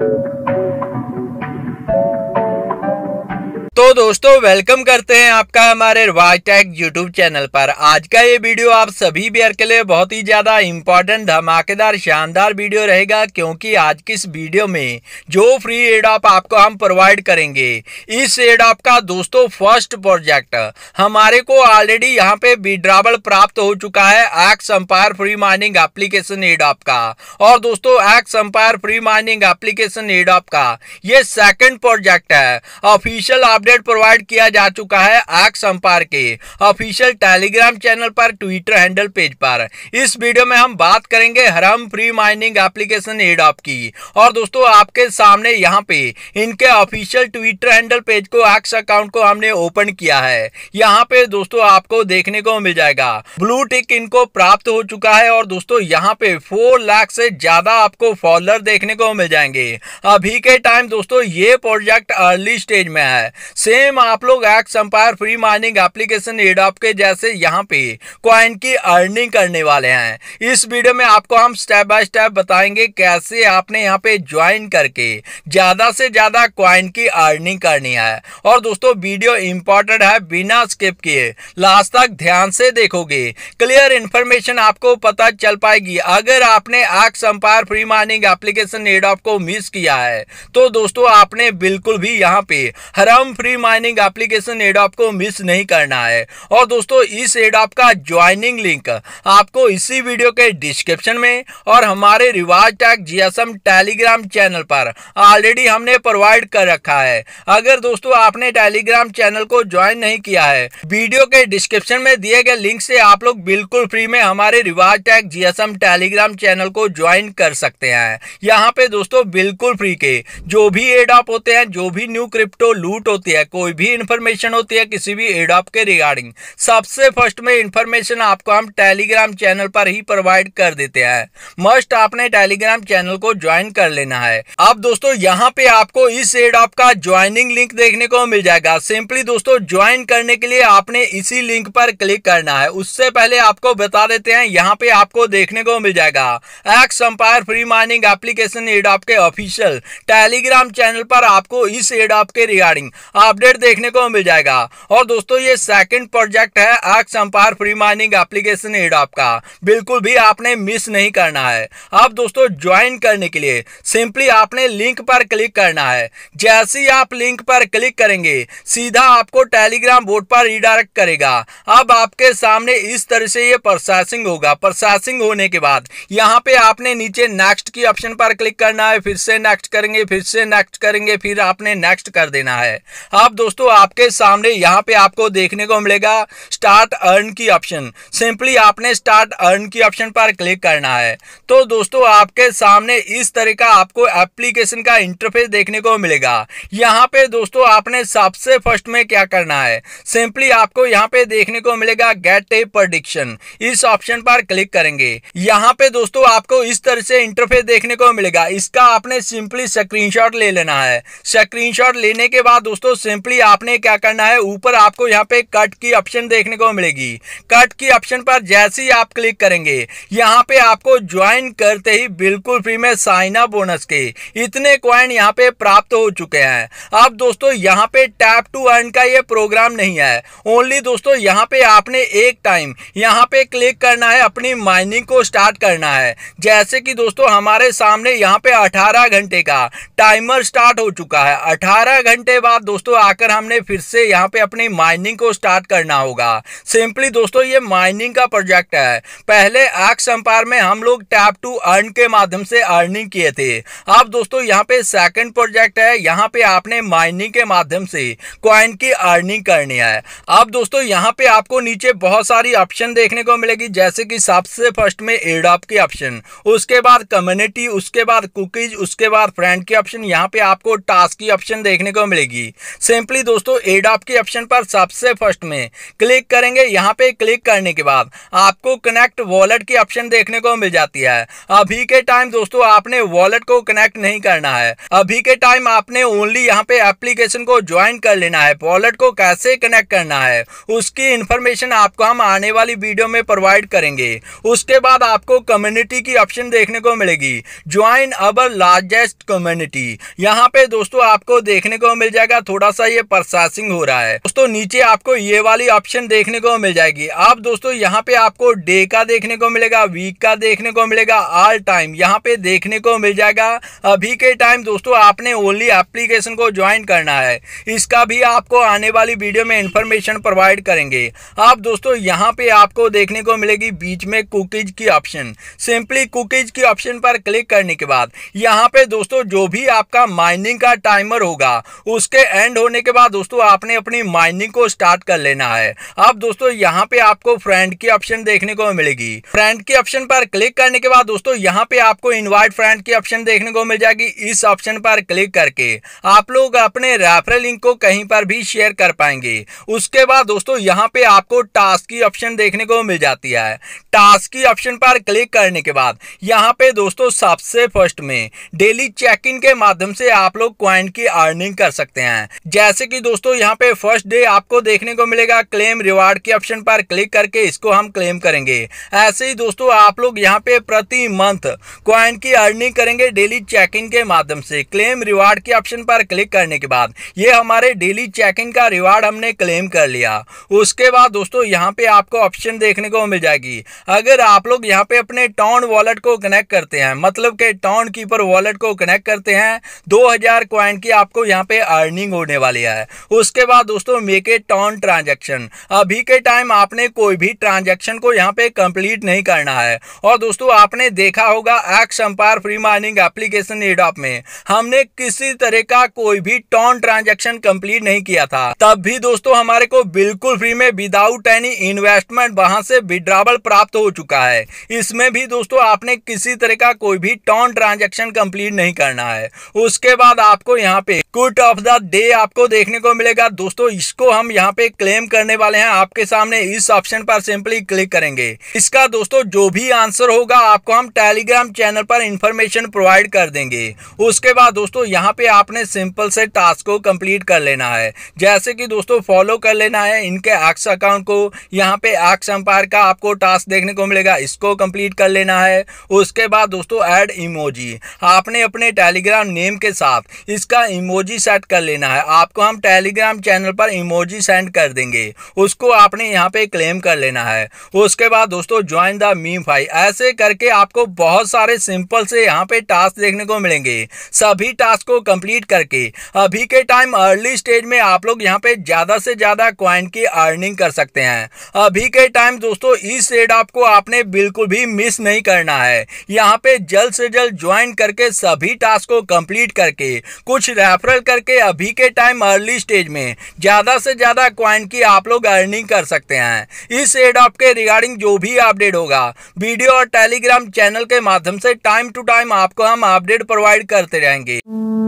thank you तो दोस्तों welcome करते हैं आपका हमारे वाईटेक यूट्यूब चैनल पर आज का ये वीडियो आप सभी बेयर के लिए बहुत ही ज़्यादा इम्पॉर्टेंट धमाकेदार शानदार वीडियो रहेगा क्योंकि आज की इस वीडियो में जो फ्री एड ऑप आपको हम प्रोवाइड करेंगे इस एडॉप का दोस्तों फर्स्ट प्रोजेक्ट हमारे को ऑलरेडी यहाँ पे विड्रावल प्राप्त हो चुका है X empire free mining application airdrop का और दोस्तों X empire free mining application airdrop का ये सेकेंड प्रोजेक्ट है ऑफिशियल अपडेट अपडेट प्रोवाइड किया जा चुका है आग संपार के ऑफिशियल टेलीग्राम चैनल पर ट्विटर हैंडल पेज पर इस वीडियो में हम बात करेंगे हरम फ्री माइनिंग एप्लीकेशन एडॉप की और दोस्तों आपके सामने यहाँ पे इनके ऑफिशियल ट्विटर हैंडल पेज को आक्स अकाउंट को हमने ओपन किया है यहाँ पे दोस्तों आपको देखने को मिल जाएगा ब्लू टिक इनको प्राप्त हो चुका है और दोस्तों यहाँ पे फोर लाख से ज्यादा आपको फॉलोअर देखने को मिल जाएंगे अभी के टाइम दोस्तों ये प्रोजेक्ट अर्ली स्टेज में है सेम आप लोग X empire free mining application airdrop के जैसे यहाँ पे क्वाइन की अर्निंग करने वाले हैं इस वीडियो में आपको हम स्टेप बाय स्टेप बताएंगे कैसे आपने यहाँ पे ज्वाइन करके ज़्यादा से ज़्यादा क्वाइन की अर्निंग करनी है और दोस्तों वीडियो इंपॉर्टेंट है बिना स्किप किए लास्ट तक ध्यान से देखोगे क्लियर इंफॉर्मेशन आपको पता चल पाएगी अगर आपने X empire free mining application airdrop को मिस किया है तो दोस्तों आपने बिल्कुल भी यहाँ पे हरम फ्री माइनिंग एप्लीकेशन एडॉप को मिस नहीं करना है और दोस्तों इस एडॉप का ज्वाइनिंग लिंक आपको इसी वीडियो के डिस्क्रिप्शन में और हमारे रिवाज टैग जीएसएम टेलीग्राम चैनल पर ऑलरेडी हमने प्रोवाइड कर रखा है अगर दोस्तों आपने टेलीग्राम चैनल को ज्वाइन नहीं किया है वीडियो के डिस्क्रिप्शन में दिए गए लिंक से आप लोग बिल्कुल फ्री में हमारे रिवाज टैग जीएसएम टेलीग्राम चैनल को ज्वाइन कर सकते हैं यहाँ पे दोस्तों बिल्कुल फ्री के जो भी एडॉप होते हैं जो भी न्यू क्रिप्टो लूट होती है कोई भी इंफॉर्मेशन होती है किसी भी एडॉप के रिगार्डिंग सबसे फर्स्ट में इंफॉर्मेशन आपको हम टेलीग्राम चैनल पर ही प्रोवाइड कर देते हैं मस्ट आपने टेलीग्राम चैनल को ज्वाइन कर लेना है अब दोस्तों यहाँ पे आपको इस एडॉप का ज्वाइनिंग लिंक देखने को मिल जाएगा सिंपली दोस्तों ज्वाइन करने के लिए आपने इसी लिंक पर क्लिक करना है उससे पहले आपको बता देते हैं यहाँ पे आपको देखने को मिल जाएगा X empire free mining application airdrop के ऑफिशियल टेलीग्राम चैनल पर आपको इस एडॉप के रिगार्डिंग आप अपडेट देखने को मिल जाएगा और दोस्तों ये सेकंड प्रोजेक्ट है आग संपार फ्री माइनिंग एप्लीकेशन एडॉप का बिल्कुल भी आपने मिस नहीं करना है आप दोस्तों ज्वाइन करने के लिए सिंपली आपने लिंक पर क्लिक करना है जैसे ही आप लिंक पर क्लिक करेंगे सीधा आपको टेलीग्राम बोर्ड पर रिडायरेक्ट करेगा अब आपके सामने इस तरह से ये प्रोसेसिंग होगा प्रोसेसिंग होने के बाद यहाँ पे आपने नीचे नेक्स्ट की ऑप्शन पर क्लिक करना है फिर से नेक्स्ट करेंगे फिर से नेक्स्ट करेंगे फिर आपने नेक्स्ट कर देना है अब दोस्तों आपके सामने यहाँ पे आपको देखने को मिलेगा स्टार्ट अर्न की ऑप्शन सिंपली आपने स्टार्ट अर्न की ऑप्शन पर क्लिक करना है तो दोस्तों आपके सामने इस तरह का आपको एप्लीकेशन का इंटरफेस देखने को मिलेगा यहाँ पे दोस्तों आपने सबसे फर्स्ट में क्या करना है सिंपली आपको यहाँ पे देखने को मिलेगा गेट ए प्रडिक्शन इस ऑप्शन पर क्लिक करेंगे यहाँ पे दोस्तों आपको इस तरह से इंटरफेस देखने को मिलेगा इसका आपने सिंपली स्क्रीन ले लेना है स्क्रीन लेने के बाद दोस्तों सिंपली आपने क्या करना है ऊपर आपको यहाँ पे कट की ऑप्शन देखने को मिलेगी कट की ऑप्शन पर जैसे ही आप क्लिक करेंगे यहाँ पे आपको ज्वाइन करते ही बिल्कुल फ्री में साइन अप बोनस के इतने क्वाइन यहाँ पे प्राप्त हो चुके हैं अब दोस्तों यहाँ पे टैप टू अर्न का ये प्रोग्राम नहीं है ओनली दोस्तों यहाँ पे आपने एक टाइम यहाँ पे क्लिक करना है अपनी माइनिंग को स्टार्ट करना है जैसे कि दोस्तों हमारे सामने यहाँ पे 18 घंटे का टाइमर स्टार्ट हो चुका है 18 घंटे बाद दोस्तों आकर हमने फिर से यहाँ पे अपनी माइनिंग को स्टार्ट करना होगा सिंपली दोस्तों ये माइनिंग का प्रोजेक्ट है पहले आक्स अंपायर में हम लोग टैप टू अर्न के माध्यम से अर्निंग किए थे अब दोस्तों यहाँ पे सेकंड प्रोजेक्ट है यहाँ पे आपने माइनिंग के माध्यम से क्वाइन की अर्निंग करनी है अब दोस्तों यहाँ पे आपको नीचे बहुत सारी ऑप्शन देखने को मिलेगी जैसे कि सबसे फर्स्ट में एडॉप की ऑप्शन उसके बाद कम्युनिटी उसके बाद कुकीज उसके बाद फ्रेंड की ऑप्शन यहाँ पे आपको टास्क की ऑप्शन देखने को मिलेगी सिंपली दोस्तों एडाप के ऑप्शन पर सबसे फर्स्ट में क्लिक करेंगे यहाँ पे क्लिक करने के बाद आपको कनेक्ट वॉलेट की ऑप्शन देखने को मिल जाती है अभी के टाइम दोस्तों आपने वॉलेट को कनेक्ट नहीं करना है अभी के टाइम आपने ओनली यहाँ पे एप्लीकेशन को ज्वाइन कर लेना है वॉलेट को कैसे कनेक्ट करना है उसकी इन्फॉर्मेशन आपको हम आने वाली वीडियो में प्रोवाइड करेंगे उसके बाद आपको कम्युनिटी की ऑप्शन देखने को मिलेगी ज्वाइन अवर लार्जेस्ट कम्युनिटी यहाँ पे दोस्तों आपको देखने को मिल जाएगा थोड़ा सा ये प्रोसेसिंग हो रहा है दोस्तों नीचे आपको ये वाली ऑप्शन देखने को मिल जाएगी आप दोस्तों यहाँ पे आपको डे का देखने को मिलेगा वीक का देखने को मिलेगा ऑल टाइम यहाँ पे देखने को मिल जाएगा अभी के टाइम दोस्तों आपने ओनली एप्लीकेशन को ज्वाइन करना है इसका भी आपको आने वाली वीडियो में इंफॉर्मेशन प्रोवाइड करेंगे आप दोस्तों यहाँ पे आपको देखने को मिलेगी बीच में कुकीज की ऑप्शन सिंपली कुकीज की ऑप्शन पर क्लिक करने के बाद यहाँ पे दोस्तों जो भी आपका माइनिंग का टाइमर होगा उसके एंड होने होने के बाद दोस्तों आपने अपनी माइनिंग को स्टार्ट कर लेना है अब दोस्तों यहाँ पे आपको फ्रेंड की ऑप्शन देखने को मिलेगी फ्रेंड की ऑप्शन पर क्लिक करने के बाद दोस्तों यहाँ पे आपको इनवाइट फ्रेंड की ऑप्शन देखने को मिल जाएगी इस ऑप्शन पर क्लिक करके आप लोग अपने रेफरल लिंक को कहीं पर भी शेयर कर पाएंगे उसके बाद दोस्तों यहाँ पे आपको टास्क की ऑप्शन देखने को मिल जाती है टास्क की ऑप्शन पर क्लिक करने के बाद यहाँ पे दोस्तों सबसे फर्स्ट में डेली चेक इन के माध्यम से आप लोग क्वाइन की अर्निंग कर सकते हैं जैसे कि दोस्तों यहाँ पे फर्स्ट डे आपको देखने को मिलेगा क्लेम रिवार्ड के ऑप्शन पर क्लिक करके इसको हम क्लेम करेंगे ऐसे ही दोस्तों आप लोग यहाँ पे प्रति मंथ क्वाइन की अर्निंग करेंगे डेली चेकिंग के माध्यम से क्लेम रिवार्ड के ऑप्शन पर क्लिक करने के बाद ये हमारे डेली चेकिंग का रिवार्ड हमने क्लेम कर लिया उसके बाद दोस्तों यहाँ पे आपको ऑप्शन देखने को मिल जाएगी अगर आप लोग यहाँ पे अपने टाउन वॉलेट को कनेक्ट करते हैं मतलब के टाउन कीपर वॉलेट को कनेक्ट करते हैं दो हजार की आपको यहाँ पे अर्निंग होने वाली करवा लिया है उसके बाद दोस्तों मेक ए टॉन ट्रांजेक्शन अभी के टाइम आपने कोई भी ट्रांजेक्शन को यहाँ पे कंप्लीट नहीं करना है और दोस्तों आपने देखा होगा X empire free mining application airdrop में हमने किसी तरह का कोई भी टॉन ट्रांजेक्शन कंप्लीट नहीं किया था तब भी दोस्तों हमारे को बिल्कुल फ्री में विदाउट एनी इन्वेस्टमेंट वहां से विड्रावल प्राप्त हो चुका है इसमें भी दोस्तों आपने किसी तरह का कोई भी टॉन ट्रांजेक्शन कंप्लीट नहीं करना है उसके बाद आपको यहाँ पे कुट ऑफ द डे आपको देखने को मिलेगा दोस्तों इसको हम यहाँ पे क्लेम करने वाले हैं आपके सामने इस ऑप्शन पर सिंपली क्लिक करेंगे इसका दोस्तों जो भी आंसर होगा आपको हम टेलीग्राम चैनल पर इंफॉर्मेशन प्रोवाइड कर देंगे उसके बाद दोस्तों यहाँ पे आपने सिंपल से टास्क को कंप्लीट कर लेना है जैसे कि दोस्तों फॉलो कर लेना है इनके एक्स अकाउंट को यहाँ पे एक्स अंपायर का आपको टास्क देखने को मिलेगा इसको कंप्लीट कर लेना है उसके बाद दोस्तों एड इमोजी आपने अपने टेलीग्राम नेम के साथ इसका इमोजी इमोजी सेट कर लेना है आपको हम टेलीग्राम चैनल पर इमोजी सेंड कर देंगे उसको आपने यहाँ पे क्लेम कर लेना है उसके बाद दोस्तों ज्वाइन द मीम फाइल ऐसे करके आपको बहुत सारे सिंपल से यहाँ पे टास्क देखने को मिलेंगे सभी टास्क को कंप्लीट करके अभी के टाइम अर्ली स्टेज में आप लोग यहाँ पे ज़्यादा से ज़्यादा क्वाइन की अर्निंग कर सकते हैं अभी के टाइम दोस्तों इस रेड आपको आपने बिल्कुल भी मिस नहीं करना है यहाँ पे जल्द से जल्द ज्वाइन करके सभी टास्क को कंप्लीट करके कुछ रेफर टोटल करके अभी के टाइम अर्ली स्टेज में ज़्यादा से ज़्यादा क्वाइन की आप लोग अर्निंग कर सकते हैं इस एडॉप के रिगार्डिंग जो भी अपडेट होगा वीडियो और टेलीग्राम चैनल के माध्यम से टाइम टू टाइम आपको हम अपडेट प्रोवाइड करते रहेंगे